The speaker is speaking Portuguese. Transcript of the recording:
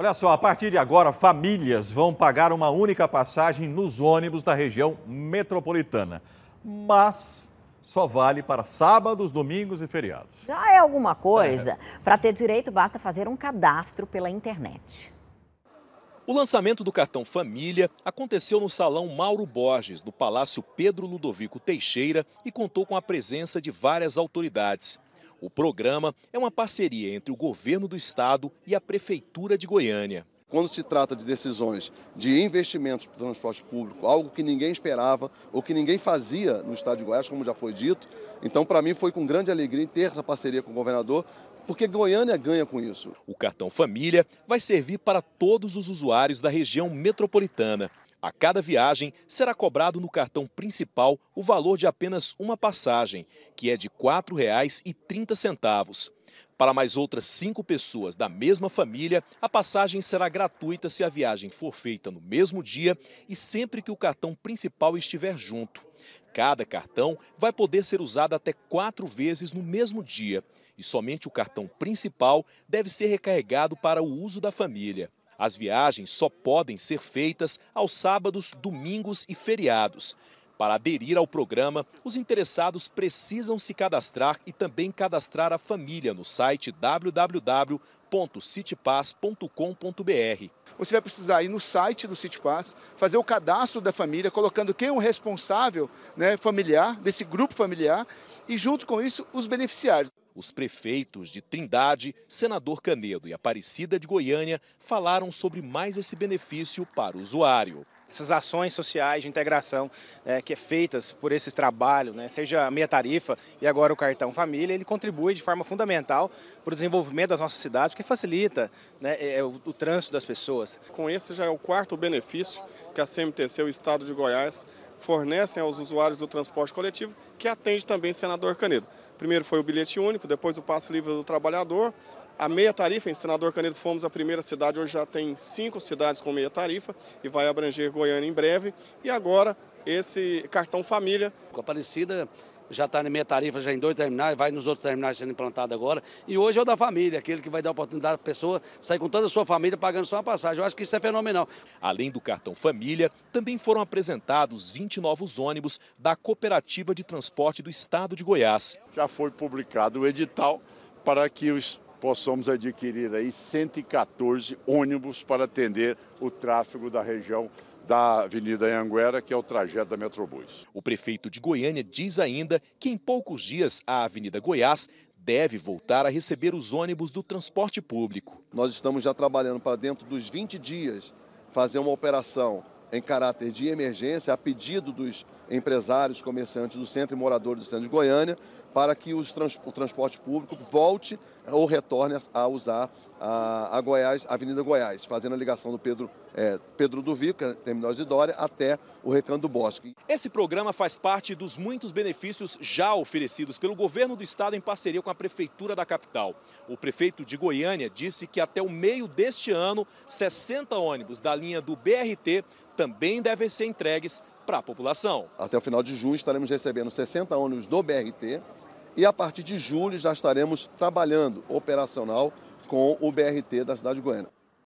Olha só, a partir de agora, famílias vão pagar uma única passagem nos ônibus da região metropolitana. Mas só vale para sábados, domingos e feriados. Já é alguma coisa. É. Para ter direito, basta fazer um cadastro pela internet. O lançamento do cartão Família aconteceu no Salão Mauro Borges, do Palácio Pedro Ludovico Teixeira, e contou com a presença de várias autoridades. O programa é uma parceria entre o governo do estado e a prefeitura de Goiânia. Quando se trata de decisões de investimentos para o transporte público, algo que ninguém esperava ou que ninguém fazia no estado de Goiás, como já foi dito, então para mim foi com grande alegria ter essa parceria com o governador, porque Goiânia ganha com isso. O cartão Família vai servir para todos os usuários da região metropolitana. A cada viagem, será cobrado no cartão principal o valor de apenas uma passagem, que é de R$ 4,30. Para mais outras cinco pessoas da mesma família, a passagem será gratuita se a viagem for feita no mesmo dia e sempre que o cartão principal estiver junto. Cada cartão vai poder ser usado até quatro vezes no mesmo dia e somente o cartão principal deve ser recarregado para o uso da família. As viagens só podem ser feitas aos sábados, domingos e feriados. Para aderir ao programa, os interessados precisam se cadastrar e também cadastrar a família no site www.citypass.com.br. Você vai precisar ir no site do CityPass, fazer o cadastro da família, colocando quem é o responsável né, familiar, desse grupo familiar, e junto com isso, os beneficiários. Os prefeitos de Trindade, Senador Canedo e Aparecida de Goiânia falaram sobre mais esse benefício para o usuário essas ações sociais de integração é, que é feitas por esse trabalho, né, seja a meia tarifa e agora o cartão família, ele contribui de forma fundamental para o desenvolvimento das nossas cidades, porque facilita né, é, é o, o trânsito das pessoas. Com esse já é o quarto benefício que a CMTC, o Estado de Goiás, fornecem aos usuários do transporte coletivo, que atende também senador Canedo. Primeiro foi o bilhete único, depois o passe livre do trabalhador, a meia tarifa, em Senador Canedo fomos a primeira cidade, hoje já tem cinco cidades com meia tarifa e vai abranger Goiânia em breve. E agora esse cartão família. Aparecida já está na minha tarifa já em dois terminais, vai nos outros terminais sendo implantado agora. E hoje é o da família, aquele que vai dar oportunidade à pessoa sair com toda a sua família pagando só uma passagem. Eu acho que isso é fenomenal. Além do cartão família, também foram apresentados 20 novos ônibus da Cooperativa de Transporte do Estado de Goiás. Já foi publicado o edital para que os possamos adquirir aí 114 ônibus para atender o tráfego da região da Avenida Anguera, que é o trajeto da Metrobus. O prefeito de Goiânia diz ainda que em poucos dias a Avenida Goiás deve voltar a receber os ônibus do transporte público. Nós estamos já trabalhando para dentro dos 20 dias fazer uma operação em caráter de emergência, a pedido dos empresários, comerciantes do centro e moradores do centro de Goiânia, para que trans, o transporte público volte ou retorne a, a usar a, a, Goiás, a Avenida Goiás, fazendo a ligação do Pedro, é, Pedro do Vico, é, Terminal Dória, até o Recanto do Bosque. Esse programa faz parte dos muitos benefícios já oferecidos pelo governo do estado em parceria com a prefeitura da capital. O prefeito de Goiânia disse que até o meio deste ano, 60 ônibus da linha do BRT também devem ser entregues para a população. Até o final de junho estaremos recebendo 60 ônibus do BRT e a partir de julho já estaremos trabalhando operacional com o BRT da cidade de Goiânia.